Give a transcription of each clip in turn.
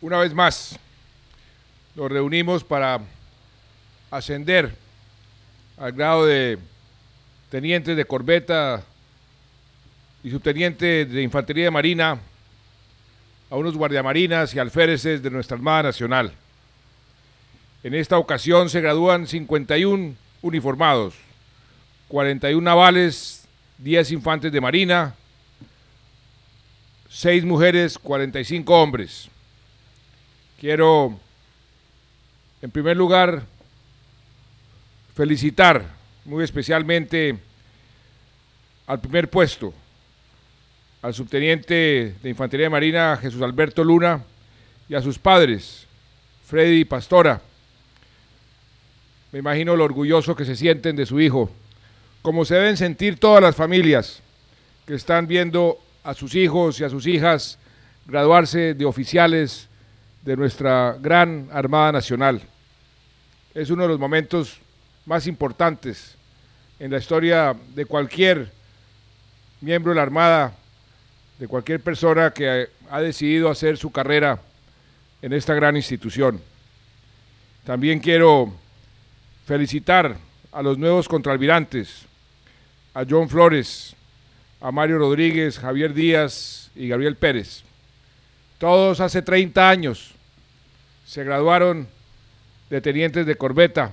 Una vez más, nos reunimos para ascender al grado de teniente de corbeta y subteniente de infantería de marina a unos guardiamarinas y alféreces de nuestra Armada Nacional. En esta ocasión se gradúan 51 uniformados, 41 navales 10 infantes de marina, 6 mujeres, 45 hombres. Quiero, en primer lugar, felicitar muy especialmente al primer puesto, al subteniente de Infantería de Marina Jesús Alberto Luna y a sus padres, Freddy y Pastora. Me imagino lo orgulloso que se sienten de su hijo, como se deben sentir todas las familias que están viendo a sus hijos y a sus hijas graduarse de oficiales de nuestra gran Armada Nacional. Es uno de los momentos más importantes en la historia de cualquier miembro de la Armada, de cualquier persona que ha decidido hacer su carrera en esta gran institución. También quiero felicitar a los nuevos contralmirantes, a John Flores, a Mario Rodríguez, Javier Díaz y Gabriel Pérez. Todos hace 30 años se graduaron de tenientes de corbeta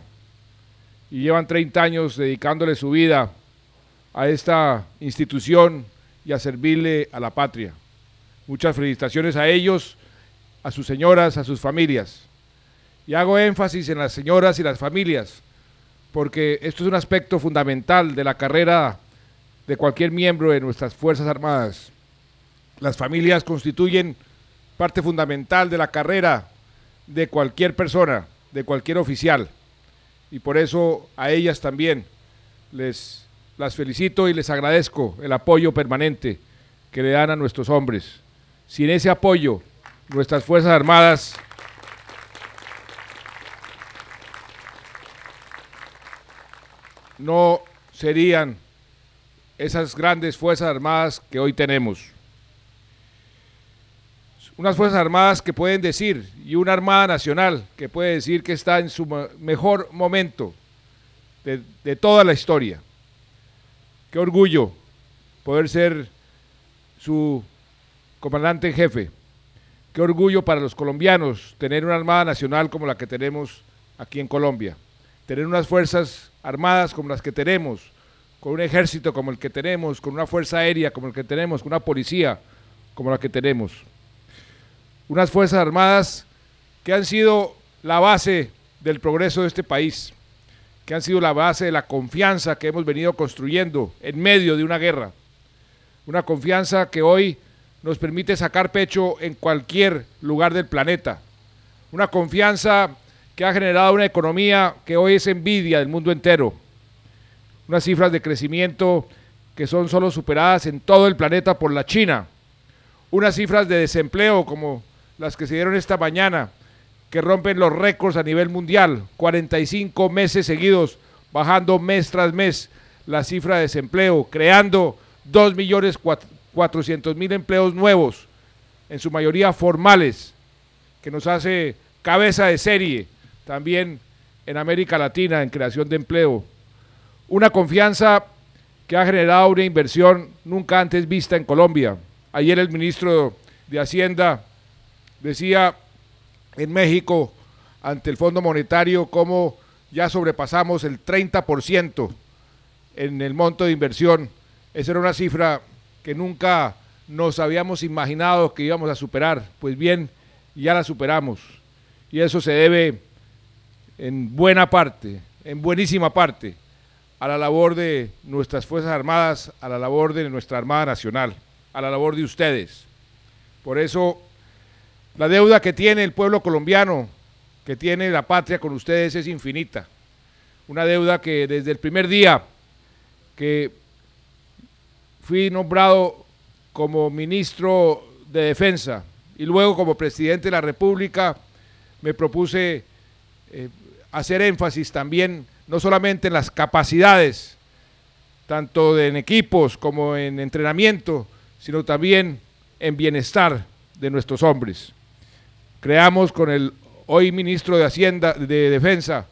y llevan 30 años dedicándole su vida a esta institución y a servirle a la patria. Muchas felicitaciones a ellos, a sus señoras, a sus familias. Y hago énfasis en las señoras y las familias, porque esto es un aspecto fundamental de la carrera de cualquier miembro de nuestras Fuerzas Armadas. Las familias constituyen parte fundamental de la carrera de cualquier persona, de cualquier oficial. Y por eso a ellas también les las felicito y les agradezco el apoyo permanente que le dan a nuestros hombres. Sin ese apoyo, nuestras Fuerzas Armadas no serían esas grandes Fuerzas Armadas que hoy tenemos. Unas Fuerzas Armadas que pueden decir, y una Armada Nacional que puede decir que está en su mejor momento de, toda la historia. Qué orgullo poder ser su comandante en jefe. Qué orgullo para los colombianos tener una Armada Nacional como la que tenemos aquí en Colombia. Tener unas fuerzas armadas como las que tenemos, con un ejército como el que tenemos, con una fuerza aérea como el que tenemos, con una policía como la que tenemos. Unas fuerzas armadas que han sido la base del progreso de este país, que han sido la base de la confianza que hemos venido construyendo en medio de una guerra. Una confianza que hoy nos permite sacar pecho en cualquier lugar del planeta. Una confianza que ha generado una economía que hoy es envidia del mundo entero. Unas cifras de crecimiento que son solo superadas en todo el planeta por la China. Unas cifras de desempleo como las que se dieron esta mañana, que rompen los récords a nivel mundial, 45 meses seguidos, bajando mes tras mes la cifra de desempleo, creando 2.400.000 empleos nuevos, en su mayoría formales, que nos hace cabeza de serie también en América Latina en creación de empleo. Una confianza que ha generado una inversión nunca antes vista en Colombia. Ayer el ministro de Hacienda decía en México ante el Fondo Monetario cómo ya sobrepasamos el 30% en el monto de inversión. Esa era una cifra que nunca nos habíamos imaginado que íbamos a superar. Pues bien, ya la superamos. Y eso se debe en buena parte, en buenísima parte, a la labor de nuestras Fuerzas Armadas, a la labor de nuestra Armada Nacional, a la labor de ustedes. Por eso, la deuda que tiene el pueblo colombiano, que tiene la patria con ustedes es infinita. Una deuda que desde el primer día que fui nombrado como ministro de Defensa y luego como presidente de la República, me propuse eh, hacer énfasis también, no solamente en las capacidades, tanto en equipos como en entrenamiento, sino también en bienestar de nuestros hombres. Creamos con el hoy ministro de Hacienda, de Defensa,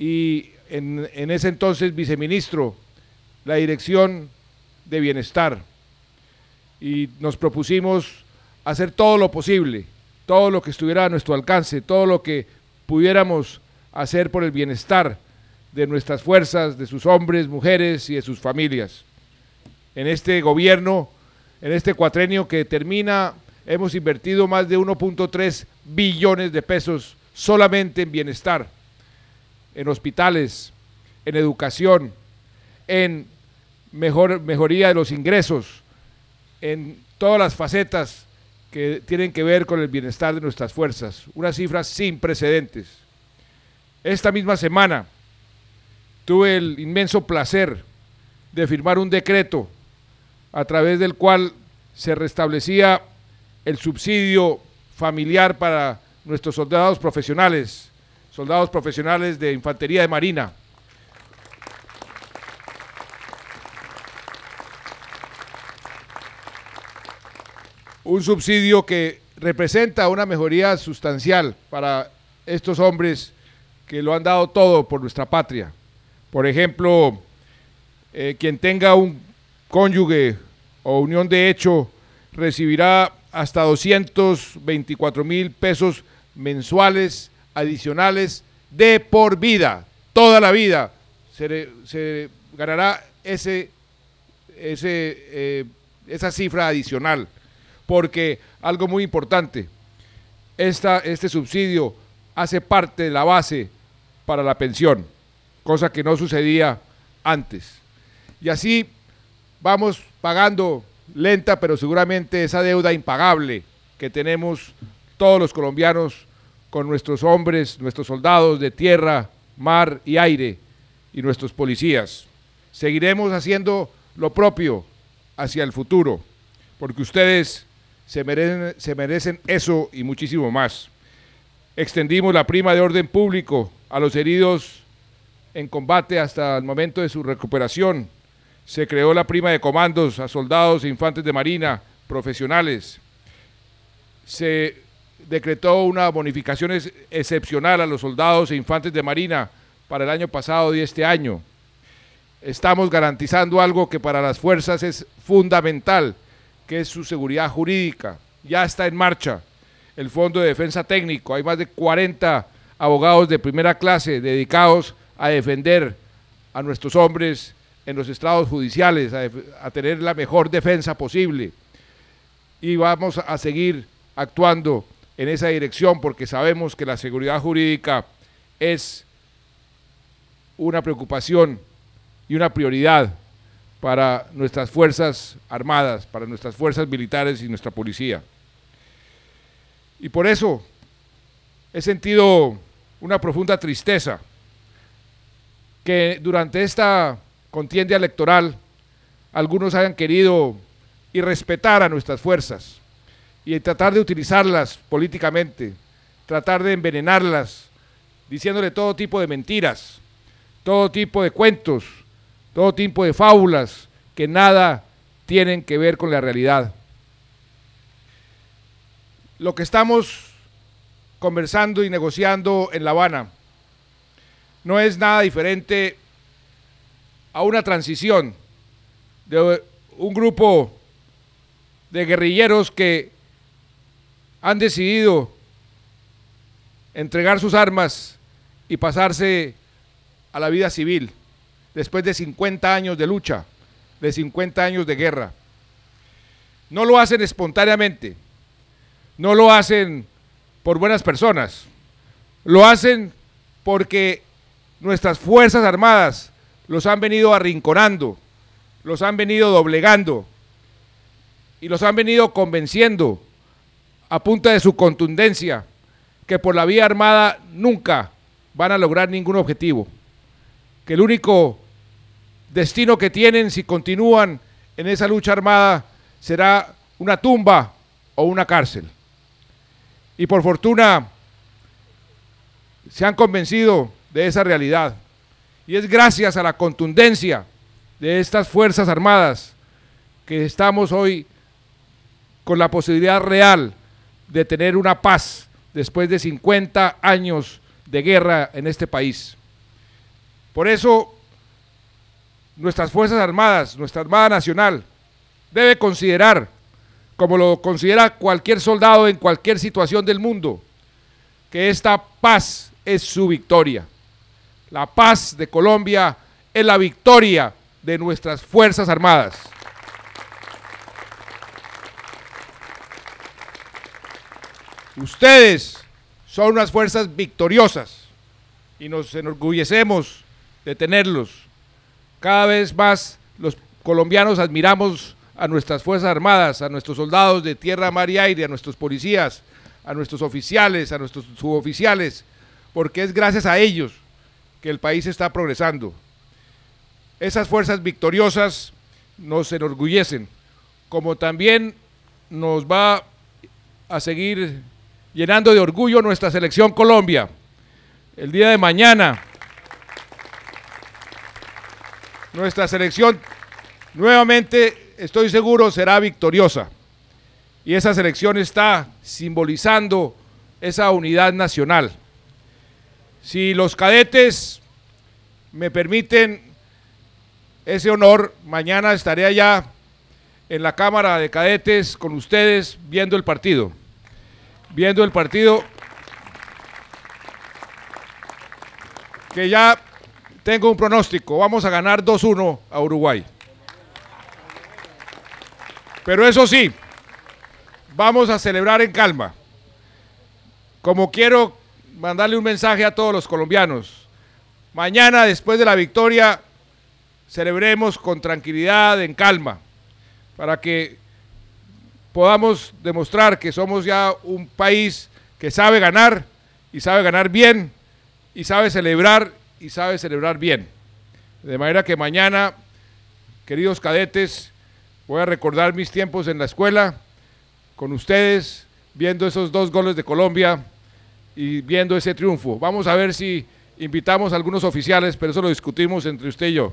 y en, en ese entonces viceministro, la Dirección de Bienestar. Y nos propusimos hacer todo lo posible, todo lo que estuviera a nuestro alcance, todo lo que pudiéramos hacer por el bienestar de nuestras fuerzas, de sus hombres, mujeres y de sus familias. En este gobierno, en este cuatrenio que termina, hemos invertido más de 1.3 billones de pesos solamente en bienestar, en hospitales, en educación, en mejor, mejoría de los ingresos, en todas las facetas que tienen que ver con el bienestar de nuestras fuerzas, unas cifras sin precedentes. Esta misma semana tuve el inmenso placer de firmar un decreto a través del cual se restablecía el subsidio familiar para nuestros soldados profesionales, soldados profesionales de Infantería de Marina. un subsidio que representa una mejoría sustancial para estos hombres que lo han dado todo por nuestra patria. Por ejemplo, eh, quien tenga un cónyuge o unión de hecho recibirá hasta 224 mil pesos mensuales adicionales de por vida, toda la vida. Se, ganará ese, ese, eh, esa cifra adicional porque algo muy importante, este subsidio hace parte de la base para la pensión, cosa que no sucedía antes. Y así vamos pagando lenta, pero seguramente esa deuda impagable que tenemos todos los colombianos con nuestros hombres, nuestros soldados de tierra, mar y aire y nuestros policías. Seguiremos haciendo lo propio hacia el futuro, porque ustedes se merecen, se merecen eso y muchísimo más. Extendimos la prima de orden público a los heridos en combate hasta el momento de su recuperación. Se creó la prima de comandos a soldados e infantes de marina, profesionales. Se decretó una bonificación excepcional a los soldados e infantes de marina para el año pasado y este año. Estamos garantizando algo que para las fuerzas es fundamental, que es su seguridad jurídica. Ya está en marcha el Fondo de Defensa Técnico. Hay más de 40 abogados de primera clase dedicados a defender a nuestros hombres en los estados judiciales, a tener la mejor defensa posible. Y vamos a seguir actuando en esa dirección porque sabemos que la seguridad jurídica es una preocupación y una prioridad para nuestras fuerzas armadas, para nuestras fuerzas militares y nuestra policía. Y por eso he sentido una profunda tristeza que durante esta contienda electoral algunos hayan querido irrespetar a nuestras fuerzas y tratar de utilizarlas políticamente, tratar de envenenarlas, diciéndole todo tipo de mentiras, todo tipo de cuentos, todo tipo de fábulas que nada tienen que ver con la realidad. Lo que estamos conversando y negociando en La Habana no es nada diferente a una transición de un grupo de guerrilleros que han decidido entregar sus armas y pasarse a la vida civil después de 50 años de lucha, de 50 años de guerra. No lo hacen espontáneamente, no lo hacen por buenas personas, lo hacen porque nuestras Fuerzas Armadas los han venido arrinconando, los han venido doblegando y los han venido convenciendo a punta de su contundencia que por la vía armada nunca van a lograr ningún objetivo, que el único destino que tienen si continúan en esa lucha armada será una tumba o una cárcel. Y por fortuna se han convencido de esa realidad. Y es gracias a la contundencia de estas Fuerzas Armadas que estamos hoy con la posibilidad real de tener una paz después de 50 años de guerra en este país. Por eso nuestras Fuerzas Armadas, nuestra Armada Nacional, debe considerar, como lo considera cualquier soldado en cualquier situación del mundo, que esta paz es su victoria. La paz de Colombia es la victoria de nuestras Fuerzas Armadas. Ustedes son unas fuerzas victoriosas y nos enorgullecemos de tenerlos cada vez más los colombianos admiramos a nuestras Fuerzas Armadas, a nuestros soldados de tierra, mar y aire, a nuestros policías, a nuestros oficiales, a nuestros suboficiales, porque es gracias a ellos que el país está progresando. Esas fuerzas victoriosas nos enorgullecen, como también nos va a seguir llenando de orgullo nuestra selección Colombia. El día de mañana Nuestra selección nuevamente, estoy seguro, será victoriosa. Y esa selección está simbolizando esa unidad nacional. Si los cadetes me permiten ese honor, mañana estaré allá en la Cámara de Cadetes con ustedes viendo el partido. Viendo el partido que ya tengo un pronóstico, vamos a ganar 2-1 a Uruguay. Pero eso sí, vamos a celebrar en calma. Como quiero mandarle un mensaje a todos los colombianos, mañana después de la victoria celebremos con tranquilidad, en calma, para que podamos demostrar que somos ya un país que sabe ganar y sabe ganar bien y sabe celebrar y sabe celebrar bien. De manera que mañana, queridos cadetes, voy a recordar mis tiempos en la escuela con ustedes, viendo esos dos goles de Colombia y viendo ese triunfo. Vamos a ver si invitamos a algunos oficiales, pero eso lo discutimos entre usted y yo.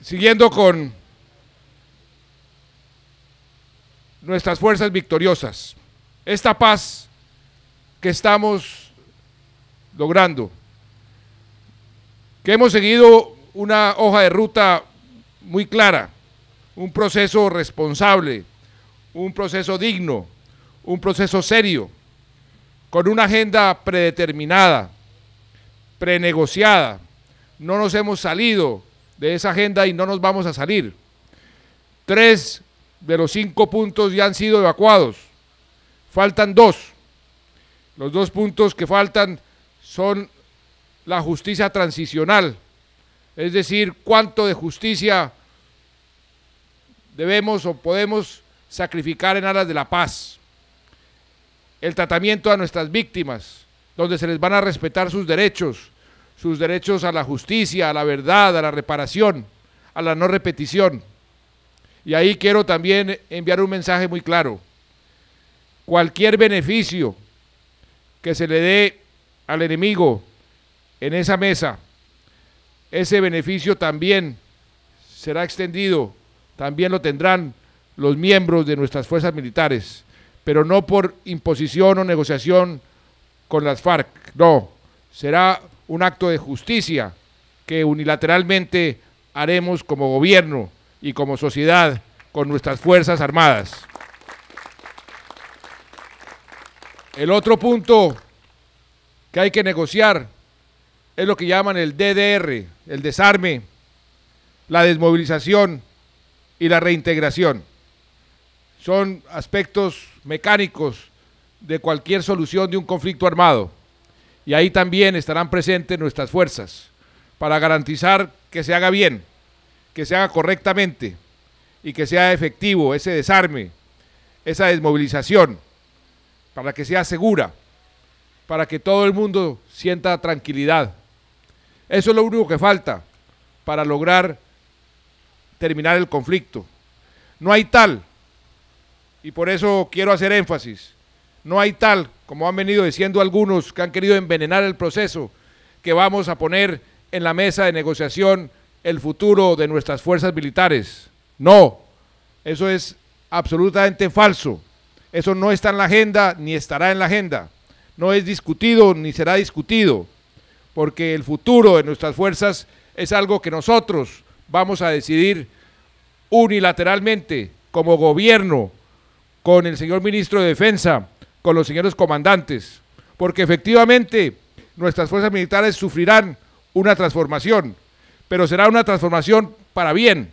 Siguiendo con nuestras fuerzas victoriosas. Esta paz que estamos logrando, que hemos seguido una hoja de ruta muy clara, un proceso responsable, un proceso digno, un proceso serio, con una agenda predeterminada, prenegociada. No nos hemos salido de esa agenda y no nos vamos a salir. Tres de los cinco puntos ya han sido evacuados. Faltan dos. Los dos puntos que faltan son la justicia transicional, es decir, cuánto de justicia debemos o podemos sacrificar en aras de la paz. El tratamiento a nuestras víctimas, donde se les van a respetar sus derechos, sus derechos a la justicia, a la verdad, a la reparación, a la no repetición. Y ahí quiero también enviar un mensaje muy claro. Cualquier beneficio que se le dé al enemigo en esa mesa, ese beneficio también será extendido, también lo tendrán los miembros de nuestras fuerzas militares, pero no por imposición o negociación con las FARC, no, será un acto de justicia que unilateralmente haremos como gobierno y como sociedad con nuestras Fuerzas Armadas. El otro punto que hay que negociar es lo que llaman el DDR, el desarme, la desmovilización y la reintegración. Son aspectos mecánicos de cualquier solución de un conflicto armado. Y ahí también estarán presentes nuestras fuerzas para garantizar que se haga bien que se haga correctamente y que sea efectivo ese desarme, esa desmovilización, para que sea segura, para que todo el mundo sienta tranquilidad. Eso es lo único que falta para lograr terminar el conflicto. No hay tal, y por eso quiero hacer énfasis, no hay tal, como han venido diciendo algunos que han querido envenenar el proceso, que vamos a poner en la mesa de negociación el futuro de nuestras fuerzas militares. No, eso es absolutamente falso. Eso no está en la agenda ni estará en la agenda. No es discutido ni será discutido, porque el futuro de nuestras fuerzas es algo que nosotros vamos a decidir unilateralmente como gobierno, con el señor ministro de Defensa, con los señores comandantes, porque efectivamente nuestras fuerzas militares sufrirán una transformación pero será una transformación para bien.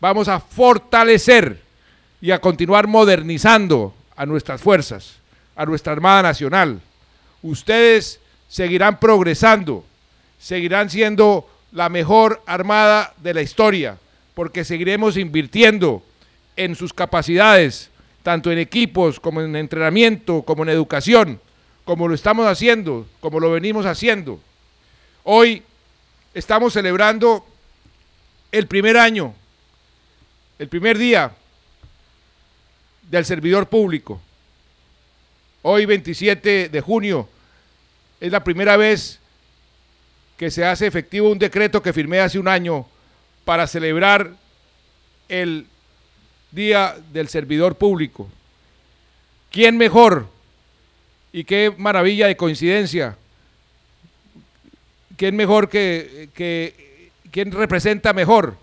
Vamos a fortalecer y a continuar modernizando a nuestras fuerzas, a nuestra Armada Nacional. Ustedes seguirán progresando, seguirán siendo la mejor armada de la historia, porque seguiremos invirtiendo en sus capacidades, tanto en equipos como en entrenamiento, como en educación, como lo estamos haciendo, como lo venimos haciendo. Hoy estamos celebrando el primer año, el primer día del servidor público. Hoy 27 de junio es la primera vez que se hace efectivo un decreto que firmé hace un año para celebrar el Día del Servidor Público. ¿Quién mejor? Y qué maravilla de coincidencia ¿quién mejor que, representa mejor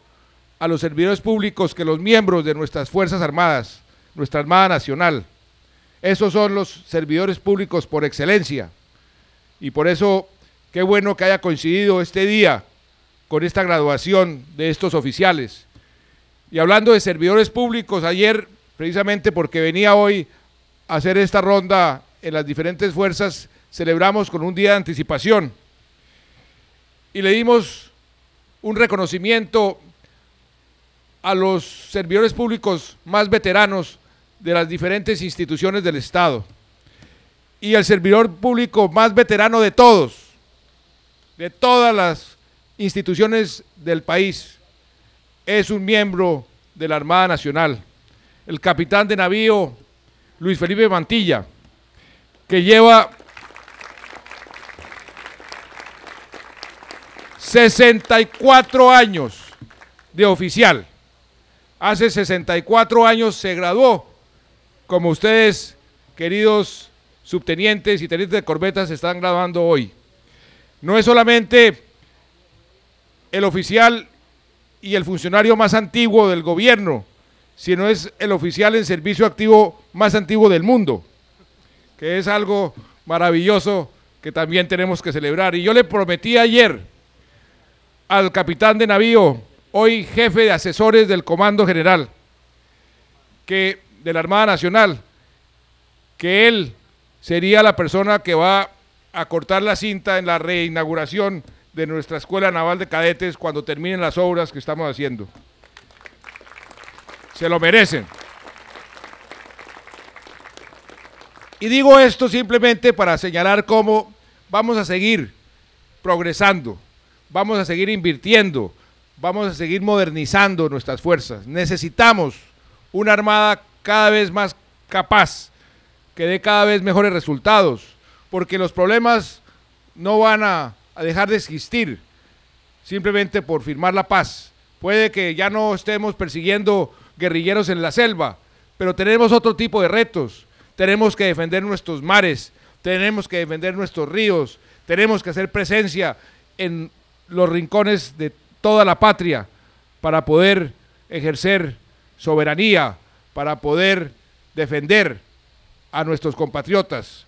a los servidores públicos que los miembros de nuestras Fuerzas Armadas, nuestra Armada Nacional? Esos son los servidores públicos por excelencia. Y por eso, qué bueno que haya coincidido este día con esta graduación de estos oficiales. Y hablando de servidores públicos, ayer, precisamente porque venía hoy a hacer esta ronda en las diferentes fuerzas, celebramos con un día de anticipación y le dimos un reconocimiento a los servidores públicos más veteranos de las diferentes instituciones del Estado. Y el servidor público más veterano de todos, de todas las instituciones del país, es un miembro de la Armada Nacional, el capitán de navío Luis Felipe Mantilla, que lleva 64 años de oficial. Hace 64 años se graduó, como ustedes, queridos subtenientes y tenientes de corbetas, se están graduando hoy. No es solamente el oficial y el funcionario más antiguo del gobierno, sino es el oficial en servicio activo más antiguo del mundo, que es algo maravilloso que también tenemos que celebrar. Y yo le prometí ayer al capitán de navío, hoy jefe de asesores del Comando General que, de la Armada Nacional, que él sería la persona que va a cortar la cinta en la reinauguración de nuestra Escuela Naval de Cadetes cuando terminen las obras que estamos haciendo. Se lo merecen. Y digo esto simplemente para señalar cómo vamos a seguir progresando vamos a seguir invirtiendo, vamos a seguir modernizando nuestras fuerzas. Necesitamos una armada cada vez más capaz, que dé cada vez mejores resultados, porque los problemas no van a, dejar de existir simplemente por firmar la paz. Puede que ya no estemos persiguiendo guerrilleros en la selva, pero tenemos otro tipo de retos. Tenemos que defender nuestros mares, tenemos que defender nuestros ríos, tenemos que hacer presencia en los rincones de toda la patria para poder ejercer soberanía, para poder defender a nuestros compatriotas.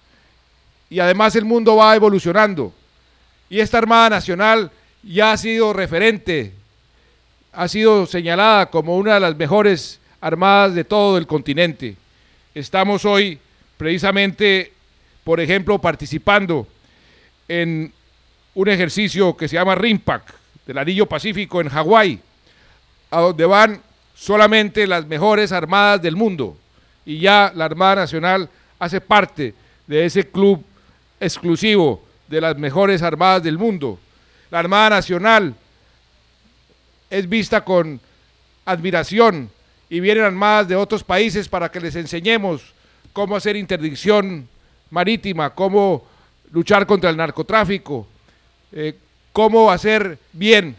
Y además el mundo va evolucionando. Y esta Armada Nacional ya ha sido referente, ha sido señalada como una de las mejores armadas de todo el continente. Estamos hoy precisamente, por ejemplo, participando en un ejercicio que se llama RIMPAC del Anillo Pacífico en Hawái, a donde van solamente las mejores armadas del mundo. Y ya la Armada Nacional hace parte de ese club exclusivo de las mejores armadas del mundo. La Armada Nacional es vista con admiración y vienen armadas de otros países para que les enseñemos cómo hacer interdicción marítima, cómo luchar contra el narcotráfico, eh, cómo hacer bien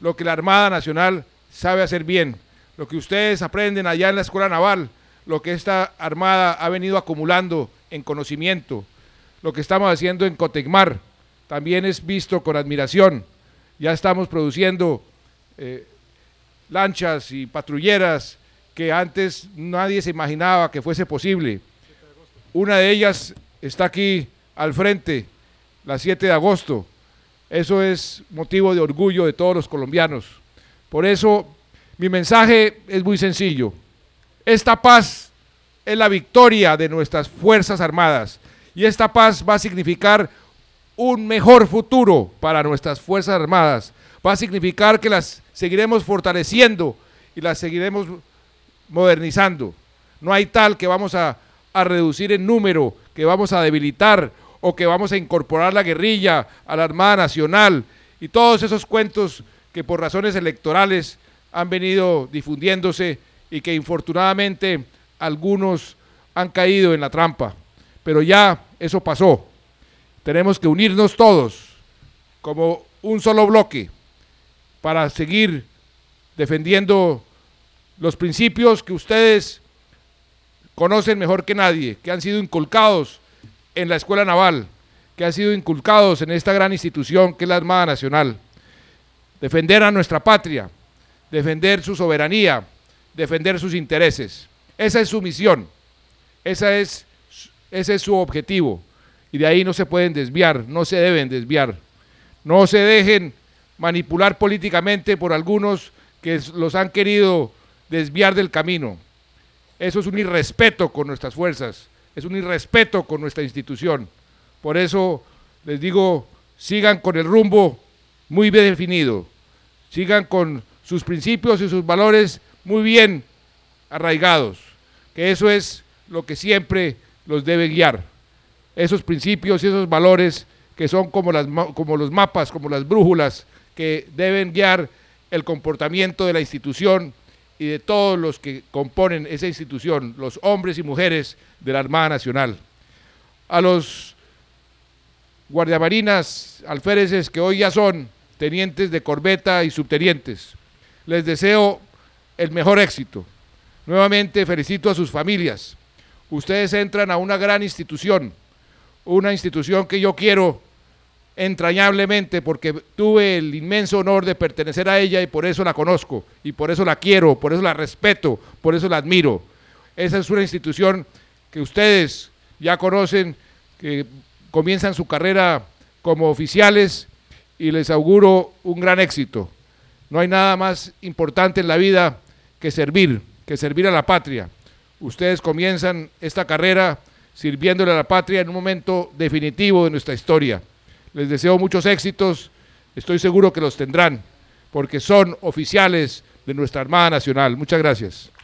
lo que la Armada Nacional sabe hacer bien, lo que ustedes aprenden allá en la Escuela Naval, lo que esta Armada ha venido acumulando en conocimiento, lo que estamos haciendo en Cotecmar, también es visto con admiración. Ya estamos produciendo eh, lanchas y patrulleras que antes nadie se imaginaba que fuese posible. Una de ellas está aquí al frente, la 7 de agosto. Eso es motivo de orgullo de todos los colombianos. Por eso mi mensaje es muy sencillo. Esta paz es la victoria de nuestras Fuerzas Armadas y esta paz va a significar un mejor futuro para nuestras Fuerzas Armadas. Va a significar que las seguiremos fortaleciendo y las seguiremos modernizando. No hay tal que vamos a, reducir en número, que vamos a debilitar o que vamos a incorporar la guerrilla a la Armada Nacional y todos esos cuentos que por razones electorales han venido difundiéndose y que infortunadamente algunos han caído en la trampa. Pero ya eso pasó. Tenemos que unirnos todos como un solo bloque para seguir defendiendo los principios que ustedes conocen mejor que nadie, que han sido inculcados en la Escuela Naval, que han sido inculcados en esta gran institución que es la Armada Nacional. Defender a nuestra patria, defender su soberanía, defender sus intereses. Esa es su misión, esa es, ese es su objetivo y de ahí no se pueden desviar, no se deben desviar. No se dejen manipular políticamente por algunos que los han querido desviar del camino. Eso es un irrespeto con nuestras fuerzas, es un irrespeto con nuestra institución. Por eso les digo, sigan con el rumbo muy bien definido, sigan con sus principios y sus valores muy bien arraigados, que eso es lo que siempre los debe guiar, esos principios y esos valores que son como, los mapas, como las brújulas que deben guiar el comportamiento de la institución y de todos los que componen esa institución, los hombres y mujeres de la Armada Nacional. A los guardiamarinas, alféreces que hoy ya son tenientes de corbeta y subtenientes. Les deseo el mejor éxito. Nuevamente felicito a sus familias. Ustedes entran a una gran institución, una institución que yo quiero entrañablemente porque tuve el inmenso honor de pertenecer a ella y por eso la conozco, y por eso la quiero, por eso la respeto, por eso la admiro. Esa es una institución que ustedes ya conocen, que comienzan su carrera como oficiales y les auguro un gran éxito. No hay nada más importante en la vida que servir, que servir a la patria. Ustedes comienzan esta carrera sirviéndole a la patria en un momento definitivo de nuestra historia les deseo muchos éxitos, estoy seguro que los tendrán, porque son oficiales de nuestra Armada Nacional. Muchas gracias.